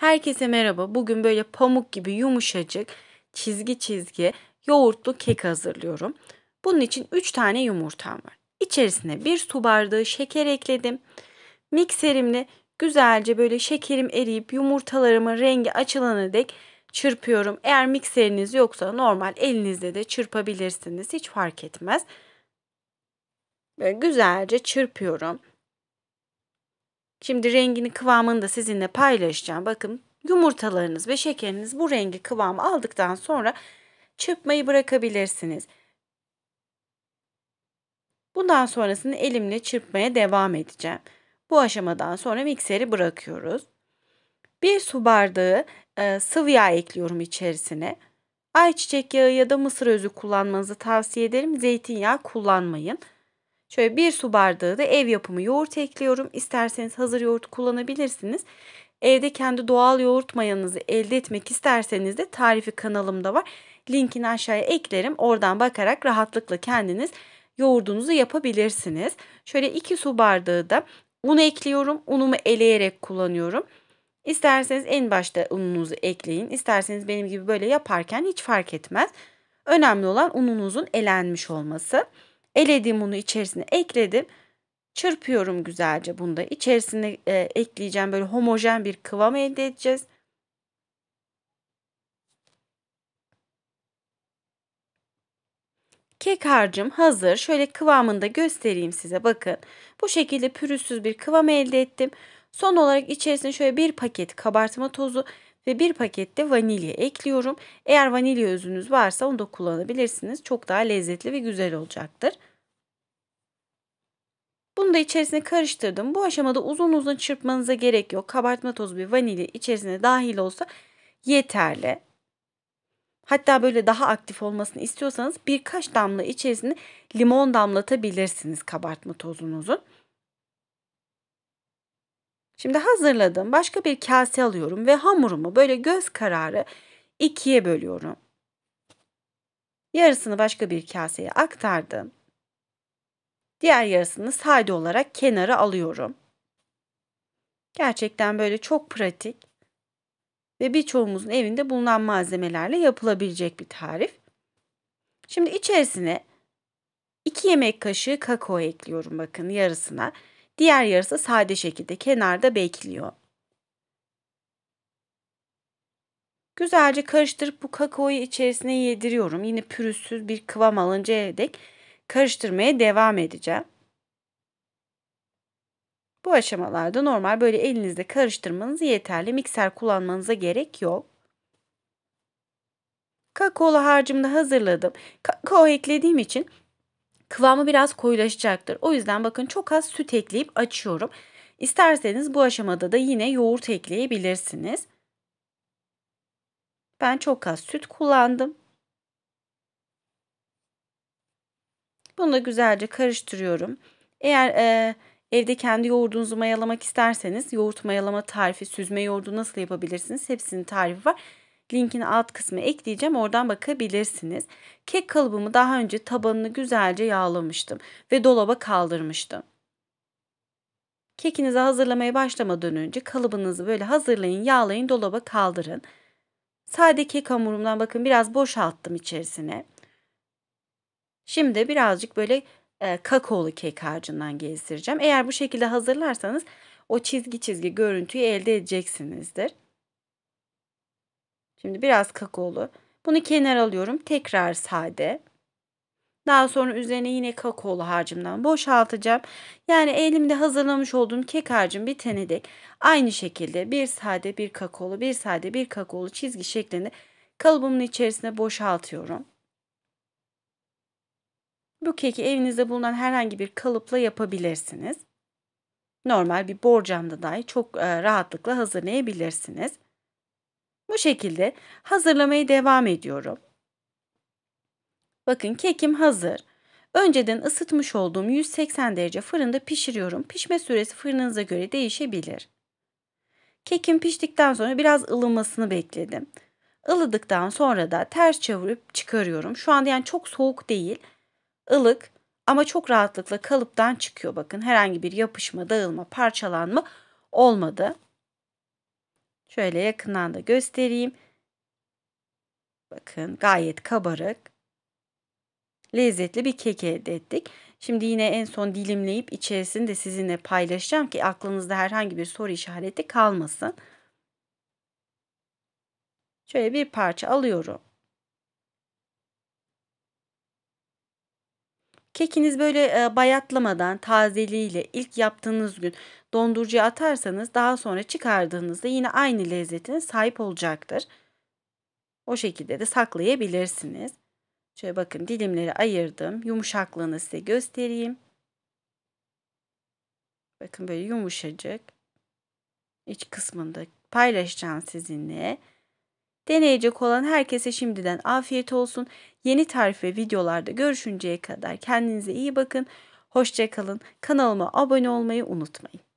Herkese merhaba. Bugün böyle pamuk gibi yumuşacık çizgi çizgi yoğurtlu kek hazırlıyorum. Bunun için 3 tane yumurtam var. İçerisine bir su bardağı şeker ekledim. Mikserimle güzelce böyle şekerim eriyip yumurtalarımın rengi açılana dek çırpıyorum. Eğer mikseriniz yoksa normal elinizle de çırpabilirsiniz. Hiç fark etmez. Böyle güzelce çırpıyorum. Şimdi rengini kıvamını da sizinle paylaşacağım. Bakın yumurtalarınız ve şekeriniz bu rengi kıvamı aldıktan sonra çırpmayı bırakabilirsiniz. Bundan sonrasını elimle çırpmaya devam edeceğim. Bu aşamadan sonra mikseri bırakıyoruz. Bir su bardağı e, sıvı yağ ekliyorum içerisine. Ayçiçek yağı ya da mısır özü kullanmanızı tavsiye ederim. Zeytinyağı kullanmayın. Şöyle bir su bardağı da ev yapımı yoğurt ekliyorum. İsterseniz hazır yoğurt kullanabilirsiniz. Evde kendi doğal yoğurt mayanızı elde etmek isterseniz de tarifi kanalımda var. Linkini aşağıya eklerim. Oradan bakarak rahatlıkla kendiniz yoğurdunuzu yapabilirsiniz. Şöyle 2 su bardağı da un ekliyorum. Unumu eleyerek kullanıyorum. İsterseniz en başta ununuzu ekleyin. İsterseniz benim gibi böyle yaparken hiç fark etmez. Önemli olan ununuzun elenmiş olması. Eledim unu içerisine ekledim. Çırpıyorum güzelce bunda. İçerisine e, ekleyeceğim böyle homojen bir kıvam elde edeceğiz. Kek harcım hazır. Şöyle kıvamında göstereyim size. Bakın bu şekilde pürüzsüz bir kıvam elde ettim. Son olarak içerisine şöyle bir paket kabartma tozu ve bir paket de vanilya ekliyorum. Eğer vanilya özünüz varsa onu da kullanabilirsiniz. Çok daha lezzetli ve güzel olacaktır. Bunu da içerisine karıştırdım. Bu aşamada uzun uzun çırpmanıza gerek yok. Kabartma tozu bir vanilya içerisine dahil olsa yeterli. Hatta böyle daha aktif olmasını istiyorsanız birkaç damla içerisine limon damlatabilirsiniz kabartma tozunuzun. Şimdi hazırladım. Başka bir kase alıyorum ve hamurumu böyle göz kararı ikiye bölüyorum. Yarısını başka bir kaseye aktardım. Diğer yarısını side olarak kenara alıyorum. Gerçekten böyle çok pratik ve birçoğumuzun evinde bulunan malzemelerle yapılabilecek bir tarif. Şimdi içerisine 2 yemek kaşığı kakao ekliyorum bakın yarısına. Diğer yarısı sade şekilde kenarda bekliyor. Güzelce karıştırıp bu kakaoyu içerisine yediriyorum. Yine pürüzsüz bir kıvam alıncaya dek karıştırmaya devam edeceğim. Bu aşamalarda normal böyle elinizle karıştırmanız yeterli. Mikser kullanmanıza gerek yok. Kakaolu harcımı da hazırladım. Kakao eklediğim için kıvamı biraz koyulaşacaktır. O yüzden bakın çok az süt ekleyip açıyorum. İsterseniz bu aşamada da yine yoğurt ekleyebilirsiniz. Ben çok az süt kullandım. Bunu da güzelce karıştırıyorum. Eğer e, evde kendi yoğurdunuzu mayalamak isterseniz yoğurt mayalama tarifi, süzme yoğurdu nasıl yapabilirsiniz hepsinin tarifi var. Linkini alt kısmı ekleyeceğim oradan bakabilirsiniz. Kek kalıbımı daha önce tabanını güzelce yağlamıştım ve dolaba kaldırmıştım. Kekinizi hazırlamaya başlamadan önce kalıbınızı böyle hazırlayın, yağlayın, dolaba kaldırın. Sade kek hamurumdan bakın biraz boşalttım içerisine. Şimdi birazcık böyle e, kakaolu kek harcından gezdireceğim. Eğer bu şekilde hazırlarsanız o çizgi çizgi görüntüyü elde edeceksinizdir. Şimdi biraz kakaolu. Bunu kenar alıyorum. Tekrar sade. Daha sonra üzerine yine kakaolu harcımdan boşaltacağım. Yani elimde hazırlamış olduğum kek harcım bitene dek aynı şekilde bir sade bir kakaolu, bir sade bir kakaolu çizgi şeklinde kalıbımın içerisine boşaltıyorum. Bu keki evinizde bulunan herhangi bir kalıpla yapabilirsiniz. Normal bir borcamda dahi çok e, rahatlıkla hazırlayabilirsiniz. Bu şekilde hazırlamaya devam ediyorum. Bakın kekim hazır. Önceden ısıtmış olduğum 180 derece fırında pişiriyorum. Pişme süresi fırınınıza göre değişebilir. Kekim piştikten sonra biraz ılımasını bekledim. Ilıdıktan sonra da ters çevirip çıkarıyorum. Şu anda yani çok soğuk değil ılık ama çok rahatlıkla kalıptan çıkıyor bakın. Herhangi bir yapışma, dağılma, parçalanma olmadı. Şöyle yakından da göstereyim. Bakın gayet kabarık. Lezzetli bir kek elde ettik. Şimdi yine en son dilimleyip içerisini de sizinle paylaşacağım ki aklınızda herhangi bir soru işareti kalmasın. Şöyle bir parça alıyorum. Kekiniz böyle e, bayatlamadan tazeliğiyle ilk yaptığınız gün dondurucuya atarsanız daha sonra çıkardığınızda yine aynı lezzetine sahip olacaktır. O şekilde de saklayabilirsiniz. Şöyle bakın dilimleri ayırdım. Yumuşaklığını size göstereyim. Bakın böyle yumuşacık. İç kısmında paylaşacağım sizinle. Deneyecek olan herkese şimdiden afiyet olsun. Yeni tarif ve videolarda görüşünceye kadar kendinize iyi bakın. Hoşçakalın. Kanalıma abone olmayı unutmayın.